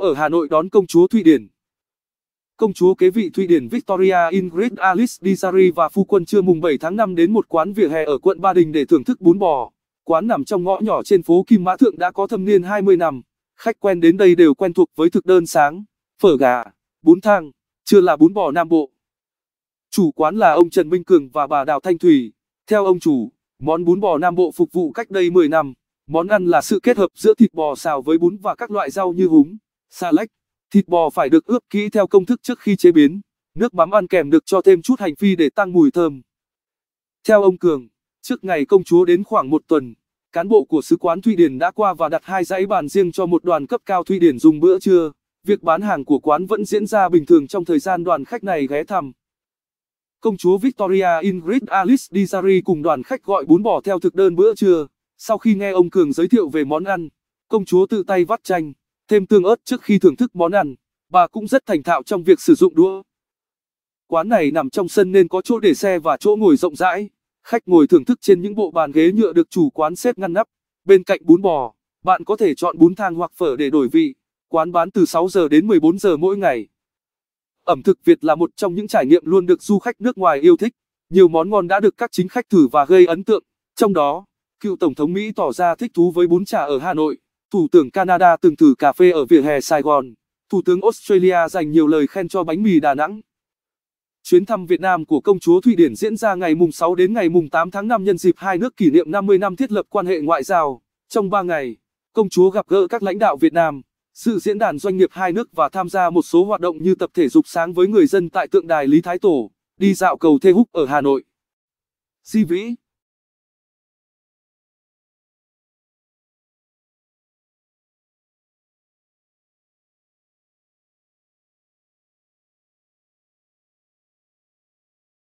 ở Hà Nội đón công chúa Thụy Điển. Công chúa kế vị Thụy Điển Victoria Ingrid Alice Disari và phu quân trưa mùng 7 tháng 5 đến một quán vỉa hè ở quận Ba Đình để thưởng thức bún bò. Quán nằm trong ngõ nhỏ trên phố Kim Mã Thượng đã có thâm niên 20 năm. Khách quen đến đây đều quen thuộc với thực đơn sáng, phở gà, bún thang, chưa là bún bò Nam Bộ. Chủ quán là ông Trần Minh Cường và bà Đào Thanh Thủy. Theo ông chủ, món bún bò Nam Bộ phục vụ cách đây 10 năm. Món ăn là sự kết hợp giữa thịt bò xào với bún và các loại rau như húng, Xà lách, thịt bò phải được ướp kỹ theo công thức trước khi chế biến. Nước mắm ăn kèm được cho thêm chút hành phi để tăng mùi thơm. Theo ông Cường, trước ngày công chúa đến khoảng một tuần, cán bộ của sứ quán Thụy Điển đã qua và đặt hai dãy bàn riêng cho một đoàn cấp cao Thụy Điển dùng bữa trưa. Việc bán hàng của quán vẫn diễn ra bình thường trong thời gian đoàn khách này ghé thăm. Công chúa Victoria Ingrid Alice Dizari cùng đoàn khách gọi bún bò theo thực đơn bữa trưa. Sau khi nghe ông Cường giới thiệu về món ăn, công chúa tự tay vắt chanh, thêm tương ớt trước khi thưởng thức món ăn. Bà cũng rất thành thạo trong việc sử dụng đũa. Quán này nằm trong sân nên có chỗ để xe và chỗ ngồi rộng rãi. Khách ngồi thưởng thức trên những bộ bàn ghế nhựa được chủ quán xếp ngăn nắp. Bên cạnh bún bò, bạn có thể chọn bún thang hoặc phở để đổi vị. Quán bán từ 6 giờ đến 14 giờ mỗi ngày. Ẩm thực Việt là một trong những trải nghiệm luôn được du khách nước ngoài yêu thích. Nhiều món ngon đã được các chính khách thử và gây ấn tượng. Trong đó, cựu Tổng thống Mỹ tỏ ra thích thú với bún chả ở Hà Nội. Thủ tướng Canada từng thử cà phê ở vỉa hè Sài Gòn. Thủ tướng Australia dành nhiều lời khen cho bánh mì Đà Nẵng. Chuyến thăm Việt Nam của công chúa Thụy Điển diễn ra ngày mùng 6 đến ngày mùng 8 tháng 5 nhân dịp hai nước kỷ niệm 50 năm thiết lập quan hệ ngoại giao. Trong 3 ngày, công chúa gặp gỡ các lãnh đạo Việt Nam, sự diễn đàn doanh nghiệp hai nước và tham gia một số hoạt động như tập thể dục sáng với người dân tại tượng đài Lý Thái Tổ, đi dạo cầu Thê Húc ở Hà Nội. Di Vĩ